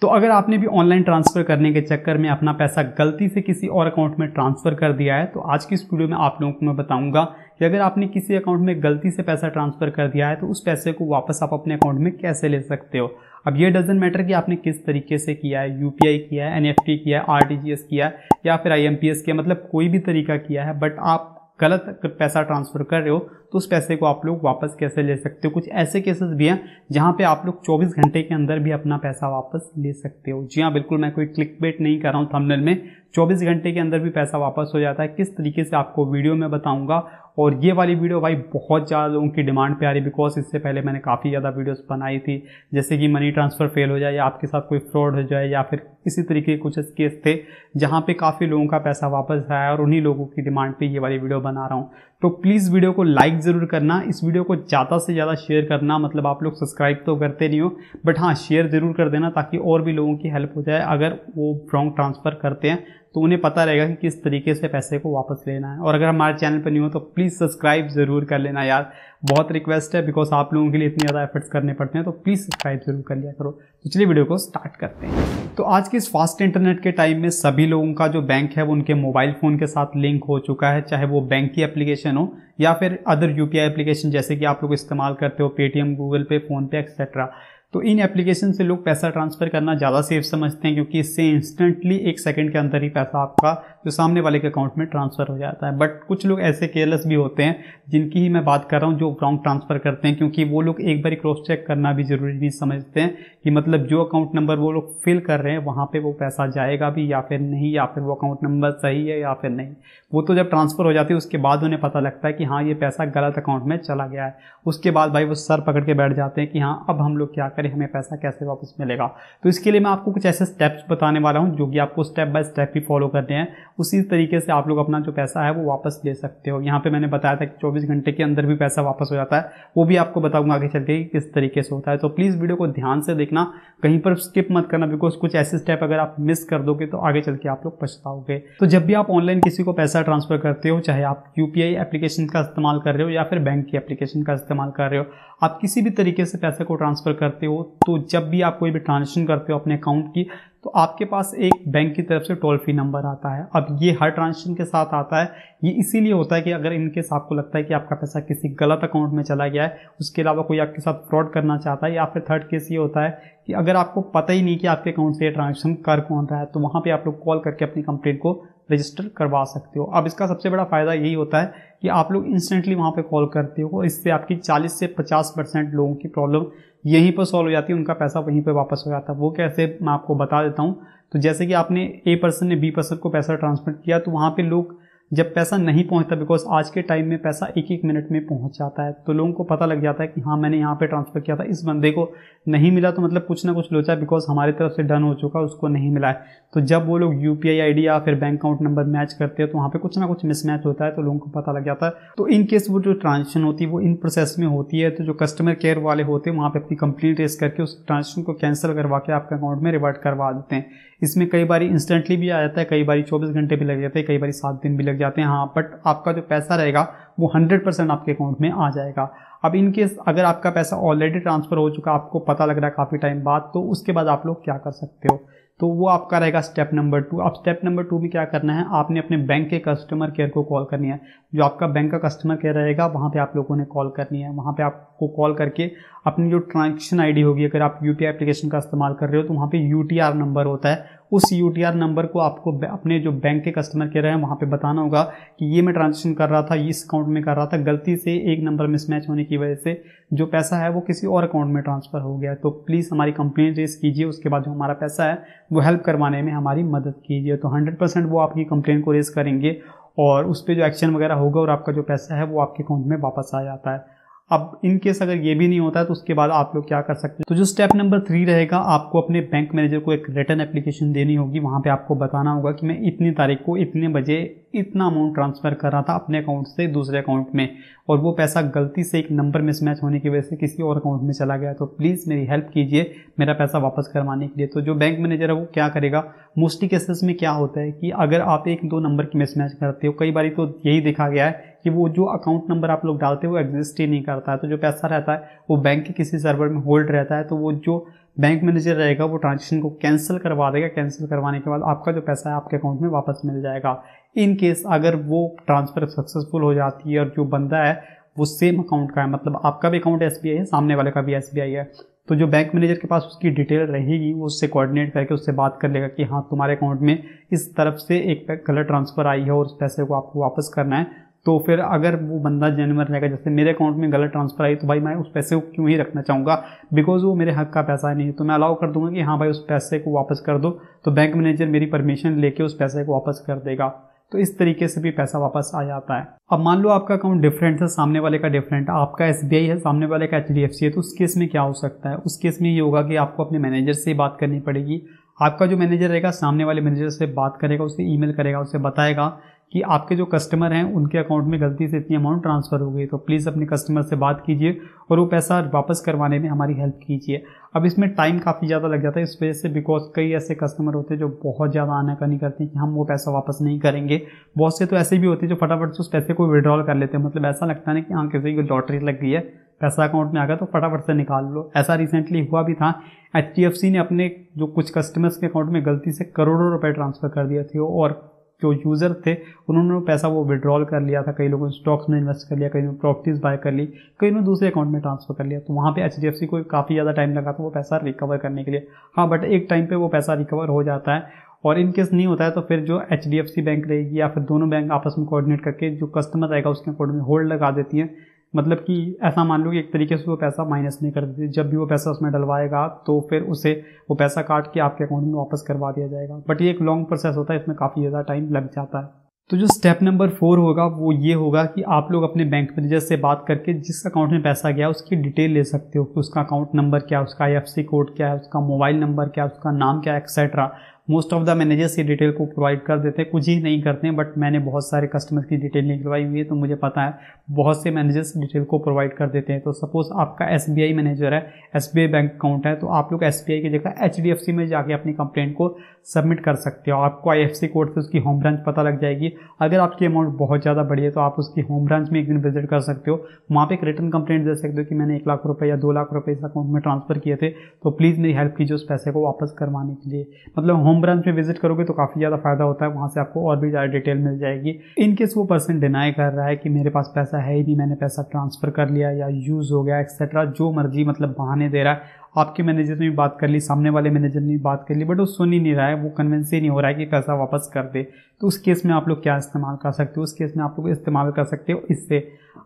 तो अगर आपने भी ऑनलाइन ट्रांसफर करने के चक्कर में अपना पैसा गलती से किसी और अकाउंट में ट्रांसफर कर दिया है तो आज की इस वीडियो में आप लोगों को मैं बताऊंगा कि अगर आपने किसी अकाउंट में गलती से पैसा ट्रांसफर कर दिया है तो उस पैसे को वापस आप अपने अकाउंट में कैसे ले सकते हो अब ये डजेंट मैटर कि आपने किस तरीके से किया है यू किया है एन किया है आर किया है या फिर आई किया मतलब कोई भी तरीका किया है बट आप गलत पैसा ट्रांसफर कर रहे हो तो उस पैसे को आप लोग वापस कैसे ले सकते हो कुछ ऐसे केसेस भी हैं जहाँ पे आप लोग 24 घंटे के अंदर भी अपना पैसा वापस ले सकते हो जी हाँ बिल्कुल मैं कोई क्लिक बेट नहीं कर रहा हूँ थमनल में 24 घंटे के अंदर भी पैसा वापस हो जाता है किस तरीके से आपको वीडियो में बताऊंगा और ये वाली वीडियो भाई बहुत ज़्यादा लोगों की डिमांड पे आ रही बिकॉज इससे पहले मैंने काफ़ी ज़्यादा वीडियोस बनाई थी जैसे कि मनी ट्रांसफ़र फेल हो जाए या आपके साथ कोई फ्रॉड हो जाए या फिर इसी तरीके के कुछ केस थे जहाँ पे काफ़ी लोगों का पैसा वापस आया और उन्हीं लोगों की डिमांड पर ये वाली वीडियो बना रहा हूँ तो प्लीज़ वीडियो को लाइक लाइक ज़रूर करना इस वीडियो को ज़्यादा से ज़्यादा शेयर करना मतलब आप लोग सब्सक्राइब तो करते नहीं हो बट हाँ शेयर ज़रूर कर देना ताकि और भी लोगों की हेल्प हो जाए अगर वो रॉन्ग ट्रांसफ़र करते हैं तो उन्हें पता रहेगा कि किस तरीके से पैसे को वापस लेना है और अगर हमारे चैनल पर न्यू हो तो प्लीज़ सब्सक्राइब ज़रूर कर लेना यार बहुत रिक्वेस्ट है बिकॉज आप लोगों के लिए इतनी ज़्यादा एफर्ट्स करने पड़ते हैं तो प्लीज़ सब्सक्राइब ज़रूर कर लिया करो तो चलिए वीडियो को स्टार्ट करते हैं तो आज के इस फास्ट इंटरनेट के टाइम में सभी लोगों का जो बैंक है वो उनके मोबाइल फ़ोन के साथ लिंक हो चुका है चाहे वो बैंक की एप्लीकेशन हो या फिर अदर यू एप्लीकेशन जैसे कि आप लोग इस्तेमाल करते हो Paytm Google Pay PhonePe etcetera तो इन एप्लीकेशन से लोग पैसा ट्रांसफ़र करना ज़्यादा सेफ समझते हैं क्योंकि इससे इंस्टेंटली एक सेकंड के अंदर ही पैसा आपका जो सामने वाले के अकाउंट में ट्रांसफ़र हो जाता है बट कुछ लोग ऐसे केयरलेस भी होते हैं जिनकी ही मैं बात कर रहा हूँ जो अकाउंट ट्रांसफ़र करते हैं क्योंकि वो लोग एक बार क्रॉस चेक करना भी ज़रूरी नहीं समझते हैं कि मतलब जो अकाउंट नंबर वो लोग फिल कर रहे हैं वहाँ पर वो पैसा जाएगा भी या फिर नहीं या फिर वो अकाउंट नंबर सही है या फिर नहीं वो तो जब ट्रांसफ़र हो जाती है उसके बाद उन्हें पता लगता है कि हाँ ये पैसा गलत अकाउंट में चला गया है उसके बाद भाई वो सर पकड़ के बैठ जाते हैं कि हाँ अब हम लोग क्या करें हमें पैसा कैसे वापस मिलेगा तो इसके लिए मैं आपको कुछ ऐसे स्टेप्स बताने वाला हूँ जो कि आपको स्टेप बाय स्टेप भी फॉलो करने हैं उसी तरीके से आप लोग अपना जो पैसा है वो वापस ले सकते हो यहाँ पर मैंने बताया था कि चौबीस घंटे के अंदर भी पैसा वापस हो जाता है वो भी आपको बताऊँगा आगे चल के किस तरीके से होता है तो प्लीज़ वीडियो को ध्यान से देखना कहीं पर स्किप मत करना बिकॉज कुछ ऐसे स्टेप अगर आप मिस कर दोगे तो आगे चल के आप लोग पछताओगे तो जब भी आप ऑनलाइन किसी को पैसा ट्रांसफर करते हो चाहे आप यू एप्लीकेशन का इस्तेमाल कर रहे हो या फिर बैंक की एप्लीकेशन का इस्तेमाल कर रहे हो आप किसी भी तरीके से पैसे को ट्रांसफर करते हो तो जब भी आप कोई भी ट्रांजेक्शन करते हो अपने अकाउंट की तो आपके पास एक बैंक की तरफ से टोल फ्री नंबर आता है अब ये हर ट्रांजेक्शन के साथ आता है ये इसीलिए होता है कि अगर साथ को लगता है कि आपका पैसा किसी गलत अकाउंट में चला गया है उसके अलावा कोई आपके साथ फ्रॉड करना चाहता है या फिर थर्ड केस ये होता है कि अगर आपको पता ही नहीं कि आपके अकाउंट से ये ट्रांजेक्शन कर कौन रहा है तो वहाँ पर आप लोग कॉल करके अपनी कंप्लेंट को रजिस्टर करवा सकते हो अब इसका सबसे बड़ा फ़ायदा यही होता है कि आप लोग इंस्टेंटली वहाँ पे कॉल करते हो और इससे आपकी 40 से 50 परसेंट लोगों की प्रॉब्लम यहीं पर सॉल्व हो जाती है उनका पैसा वहीं पर वापस हो जाता है वो कैसे मैं आपको बता देता हूँ तो जैसे कि आपने ए पर्सन ने बी पर्सन को पैसा ट्रांसफर किया तो वहाँ पर लोग जब पैसा नहीं पहुंचता बिकॉज आज के टाइम में पैसा एक एक मिनट में पहुंच जाता है तो लोगों को पता लग जाता है कि हाँ मैंने यहाँ पे ट्रांसफ़र किया था इस बंदे को नहीं मिला तो मतलब कुछ ना कुछ लोचा बिकॉज हमारी तरफ से डन हो चुका उसको नहीं मिला है तो जब वो लोग यू पी आई या फिर बैंक अकाउंट नंबर मैच करते हैं तो वहाँ पर कुछ ना कुछ मिसमैच होता है तो लोगों को पता लग जाता है तो इन केस वो जो ट्रांजेक्शन होती है वो इन प्रोसेस में होती है तो जो कस्टमर केयर वाले होते हैं वहाँ पर अपनी कंप्लेंट रेस करके उस ट्रांजेक्शन को कैंसिल करवा के आपके अकाउंट में रिवर्ट करवा देते हैं इसमें कई बार इंस्टेंटली भी आ जाता है कई बार चौबीस घंटे भी लग जाते हैं कई बार सात दिन भी लग जाते हैं हाँ बट आपका जो पैसा रहेगा वो हंड्रेड परसेंट आपके अकाउंट में आ जाएगा अब इनकेस अगर आपका पैसा ऑलरेडी ट्रांसफ़र हो चुका आपको पता लग रहा है काफ़ी टाइम बाद तो उसके बाद आप लोग क्या कर सकते हो तो वो आपका रहेगा स्टेप नंबर टू अब स्टेप नंबर टू में क्या करना है आपने अपने बैंक के कस्टमर केयर को कॉल करनी है जो आपका बैंक का कस्टमर केयर रहेगा वहाँ पे आप लोगों ने कॉल करनी है वहाँ पे आपको कॉल करके अपनी जो ट्रांजेक्शन आईडी होगी अगर आप यू एप्लीकेशन का इस्तेमाल कर रहे हो तो वहाँ पे यू नंबर होता है उस यू नंबर को आपको अपने जो बैंक के कस्टमर केयर है वहाँ पे बताना होगा कि ये मैं ट्रांजेक्शन कर रहा था इस अकाउंट में कर रहा था गलती से एक नंबर मिसमैच होने की वजह से जो पैसा है वो किसी और अकाउंट में ट्रांसफ़र हो गया तो प्लीज़ हमारी कंप्लेन रेज कीजिए उसके बाद जो हमारा पैसा है वो हेल्प करवाने में हमारी मदद कीजिए तो हंड्रेड वो आपकी कंप्लेन को रेज करेंगे और उस पर जो एक्शन वगैरह होगा और आपका जो पैसा है वो आपके अकाउंट में वापस आ जाता है अब इन केस अगर ये भी नहीं होता है तो उसके बाद आप लोग क्या कर सकते हैं तो जो स्टेप नंबर थ्री रहेगा आपको अपने बैंक मैनेजर को एक रिटर्न एप्लीकेशन देनी होगी वहाँ पे आपको बताना होगा कि मैं इतनी तारीख को इतने बजे इतना अमाउंट ट्रांसफर कर रहा था अपने अकाउंट से दूसरे अकाउंट में और वो पैसा गलती से एक नंबर मिसमैच होने की वजह से किसी और अकाउंट में चला गया तो प्लीज़ मेरी हेल्प कीजिए मेरा पैसा वापस करवाने के लिए तो जो बैंक मैनेजर है वो क्या करेगा मोस्टली केसेस में क्या होता है कि अगर आप एक दो नंबर की मिसमैच करते हो कई बार तो यही देखा गया है कि वो जो अकाउंट नंबर आप लोग डालते हैं वो एग्जिस्ट ही नहीं करता है तो जो पैसा रहता है वो बैंक के किसी सर्वर में होल्ड रहता है तो वो जो बैंक मैनेजर रहेगा वो ट्रांजेक्शन को कैंसिल करवा देगा कैंसिल करवाने के बाद आपका जो पैसा है आपके अकाउंट में वापस मिल जाएगा इन केस अगर वो ट्रांसफ़र सक्सेसफुल हो जाती है और जो बंदा है वो सेम अकाउंट का है मतलब आपका भी अकाउंट एस है सामने वाले का भी एस है तो जो बैंक मैनेजर के पास उसकी डिटेल रहेगी वो उससे कोऑर्डिनेट करके उससे बात कर लेगा कि हाँ तुम्हारे अकाउंट में इस तरफ से एक गलत ट्रांसफ़र आई है और उस पैसे को आपको वापस करना है तो फिर अगर वो बंदा जेनवर रहेगा जैसे मेरे अकाउंट में गलत ट्रांसफर आई तो भाई मैं उस पैसे को क्यों ही रखना चाहूँगा बिकॉज वो मेरे हक का पैसा नहीं है तो मैं अलाउ कर दूंगा कि हाँ भाई उस पैसे को वापस कर दो तो बैंक मैनेजर मेरी परमिशन लेके उस पैसे को वापस कर देगा तो इस तरीके से भी पैसा वापस आ जाता है अब मान लो आपका अकाउंट डिफरेंट है सामने वाले का डिफरेंट आपका एस है सामने वाले का एच है तो उस केस में क्या हो सकता है उस केस में ये होगा कि आपको अपने मैनेजर से बात करनी पड़ेगी आपका जो मैनेजर रहेगा सामने वाले मैनेजर से बात करेगा उसे ईमेल करेगा उसे बताएगा कि आपके जो कस्टमर हैं उनके अकाउंट में गलती से इतनी अमाउंट ट्रांसफ़र हो गई तो प्लीज़ अपने कस्टमर से बात कीजिए और वो पैसा वापस करवाने में हमारी हेल्प कीजिए अब इसमें टाइम काफ़ी ज़्यादा लग जाता है इस वजह से बिकॉज कई ऐसे कस्टमर होते हैं जो बहुत ज़्यादा आनाकानी करते हैं कि हम वो पैसा वापस नहीं करेंगे बहुत से तो ऐसे भी होते हैं जो फटाफट से उस पैसे को विड्रॉल कर लेते हैं मतलब ऐसा लगता है कि हाँ किसी को लॉटरी लग गई है पैसा अकाउंट में आ गया तो फटाफट से निकाल लो ऐसा रिसेंटली हुआ भी था एच ने अपने जो कुछ कस्टमर्स के अकाउंट में गलती से करोड़ों रुपए ट्रांसफ़र कर दिए थे और जो यूज़र थे उन्होंने पैसा वो विड्रॉल कर लिया था कई लोगों ने स्टॉक्स में इन्वेस्ट कर लिया कई ने प्रॉपर्टीज़ बाय कर ली कई ने दूसरे अकाउंट में ट्रांसफ़र कर लिया तो वहाँ पे एच को काफ़ी ज़्यादा टाइम लगा था वो पैसा रिकवर करने के लिए हाँ बट एक टाइम पर वो पैसा रिकवर हो जाता है और इन केस नहीं होता है तो फिर जो एच बैंक रहेगी या फिर दोनों बैंक आपस में कोऑर्डिनेट करके जो कस्टमर रहेगा उसके अकॉर्डिंग होल्ड लगा देती हैं मतलब कि ऐसा मान लो कि एक तरीके से वो पैसा माइनस नहीं कर देती जब भी वो पैसा उसमें डलवाएगा तो फिर उसे वो पैसा काट के आपके अकाउंट में वापस करवा दिया जाएगा बट ये एक लॉन्ग प्रोसेस होता है इसमें काफ़ी ज़्यादा टाइम लग जाता है तो जो स्टेप नंबर फोर होगा वो ये होगा कि आप लोग अपने बैंक मैनेजर से बात करके जिस अकाउंट में पैसा गया उसकी डिटेल ले सकते हो कि उसका अकाउंट नंबर क्या है उसका आई कोड क्या है उसका मोबाइल नंबर क्या है उसका नाम क्या है etcetera most of the managers की डिटेल को प्रोवाइड कर देते हैं कुछ ही नहीं करते हैं बट मैंने बहुत सारे कस्टमर्स की डिटेल निकलवाई हुई है तो मुझे पता है बहुत से मैनेजर्स डिटेल को प्रोवाइड कर देते हैं तो सपोज़ आपका एस मैनेजर है एस बैंक अकाउंट है तो आप लोग एस की जगह एच में जाके अपनी कंप्लेंट को सबमिट कर सकते हो आपको आई कोड से उसकी होम ब्रांच पता लग जाएगी अगर आपकी अमाउंट बहुत ज़्यादा बड़ी है तो आप उसकी होम ब्रांच में एक दिन विजिट कर सकते हो वहाँ पर एक रिटर्न कंप्लेंट दे सकते हो कि मैंने एक लाख रुपये या दो लाख रुपये इस अकाउंट में ट्रांसफ़र किए थे तो प्लीज़ मेरी हेल्प कीजिए उस पैसे को वापस करवाने के लिए मतलब होम होम ब्रांच में विजिट करोगे तो काफ़ी ज़्यादा फायदा होता है वहाँ से आपको और भी ज़्यादा डिटेल मिल जाएगी इनकेस वो पर्सन डिनाई कर रहा है कि मेरे पास पैसा है ही नहीं मैंने पैसा ट्रांसफ़र कर लिया या यूज़ हो गया एक्सेट्रा जो मर्जी मतलब बहाने दे रहा है आपके मैनेजर ने भी बात कर ली सामने वाले मैनेजर ने भी बात कर ली बट वो सुन ही नहीं रहा है वो कन्वेंस ही नहीं हो रहा है कि पैसा वापस कर दे तो उस केस में आप लोग क्या इस्तेमाल कर सकते हो उस केस में आप लोग इस्तेमाल कर सकते हो इससे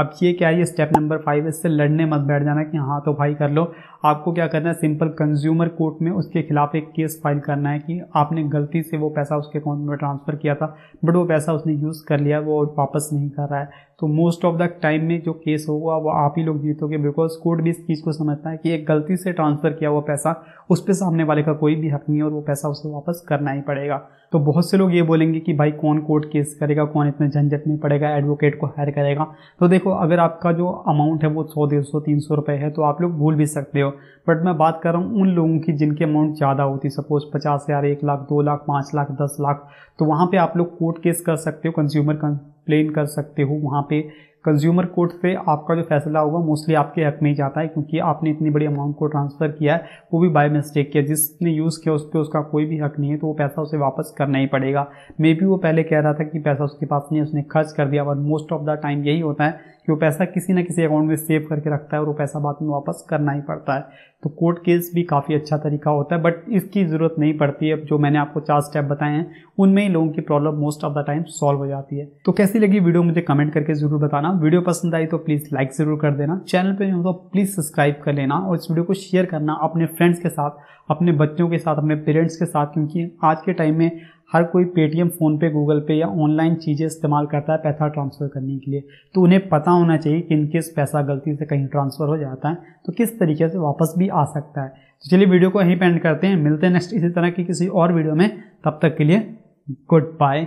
अब ये क्या है ये स्टेप नंबर फाइव इससे लड़ने मत बैठ जाना कि हाँ तो भाई कर लो आपको क्या करना है सिंपल कंज्यूमर कोर्ट में उसके खिलाफ एक केस फाइल करना है कि आपने गलती से वो पैसा उसके अकाउंट में ट्रांसफ़र किया था बट वो पैसा उसने यूज़ कर लिया वो वापस नहीं कर रहा है तो मोस्ट ऑफ द टाइम में जो केस होगा वो आप ही लोग जीतोगे बिकॉज कोर्ट भी इस चीज़ को समझता है कि एक गलती से ट्रांसफ़र किया हुआ पैसा उस पर सामने वाले का कोई भी हक नहीं है और वो पैसा उसे वापस करना ही पड़ेगा तो बहुत से लोग ये बोलेंगे कि भाई कौन कोर्ट केस करेगा कौन इतने झंझट में पड़ेगा एडवोकेट को हायर करेगा तो देखो अगर आपका जो अमाउंट है वो सौ डेढ़ सौ तीन सौ रुपये है तो आप लोग भूल भी सकते हो बट मैं बात कर रहा हूँ उन लोगों की जिनकी अमाउंट ज़्यादा होती सपोज पचास हज़ार एक लाख दो लाख पाँच लाख दस लाख तो वहाँ पर आप लोग कोर्ट केस कर सकते हो कंज्यूमर प्लेन कर सकते हो वहाँ पे कंज्यूमर कोर्ट से आपका जो फैसला होगा मोस्टली आपके हक में ही जाता है क्योंकि आपने इतनी बड़ी अमाउंट को ट्रांसफ़र किया है वो भी बाय मिस्टेक किया जिसने यूज़ किया उस पर उसका कोई भी हक नहीं है तो वो पैसा उसे वापस करना ही पड़ेगा मे बी वो पहले कह रहा था कि पैसा उसके पास नहीं है उसने खर्च कर दिया और मोस्ट ऑफ द टाइम यही होता है कि वो पैसा किसी ना किसी अकाउंट में सेव करके रखता है और वो पैसा बाद में वापस करना ही पड़ता है तो कोर्ट केस भी काफ़ी अच्छा तरीका होता है बट इसकी ज़रूरत नहीं पड़ती है जो मैंने आपको चार स्टेप बताए हैं उनमें ही लोगों की problem most of the time solve हो जाती है तो कैसी लगी वीडियो मुझे कमेंट करके ज़रूर बताना हाँ, वीडियो पसंद आई तो प्लीज़ लाइक ज़रूर कर देना चैनल पे हो तो प्लीज़ सब्सक्राइब कर लेना और इस वीडियो को शेयर करना अपने फ्रेंड्स के साथ अपने बच्चों के साथ अपने पेरेंट्स के साथ क्योंकि आज के टाइम में हर कोई पेटीएम फ़ोनपे गूगल पे या ऑनलाइन चीज़ें इस्तेमाल करता है पैसा ट्रांसफ़र करने के लिए तो उन्हें पता होना चाहिए कि इन किस पैसा गलती से कहीं ट्रांसफ़र हो जाता है तो किस तरीके से वापस भी आ सकता है तो चलिए वीडियो को यहीं पेंड करते हैं मिलते हैं नेक्स्ट इसी तरह की किसी और वीडियो में तब तक के लिए गुड बाय